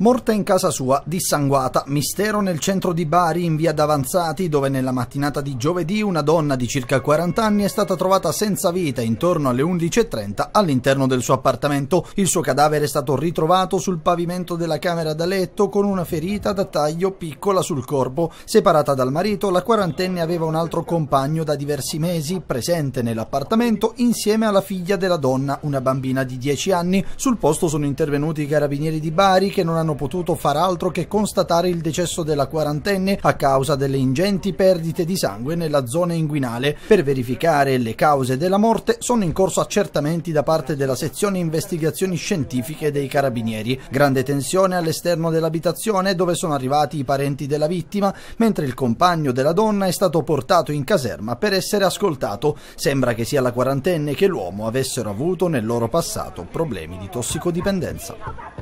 Morta in casa sua, dissanguata, mistero nel centro di Bari in via d'Avanzati, dove nella mattinata di giovedì una donna di circa 40 anni è stata trovata senza vita intorno alle 11.30 all'interno del suo appartamento. Il suo cadavere è stato ritrovato sul pavimento della camera da letto con una ferita da taglio piccola sul corpo. Separata dal marito, la quarantenne aveva un altro compagno da diversi mesi presente nell'appartamento insieme alla figlia della donna, una bambina di 10 anni. Sul posto sono intervenuti i carabinieri di Bari che non hanno hanno potuto far altro che constatare il decesso della quarantenne a causa delle ingenti perdite di sangue nella zona inguinale. Per verificare le cause della morte sono in corso accertamenti da parte della sezione investigazioni scientifiche dei carabinieri. Grande tensione all'esterno dell'abitazione dove sono arrivati i parenti della vittima, mentre il compagno della donna è stato portato in caserma per essere ascoltato. Sembra che sia la quarantenne che l'uomo avessero avuto nel loro passato problemi di tossicodipendenza.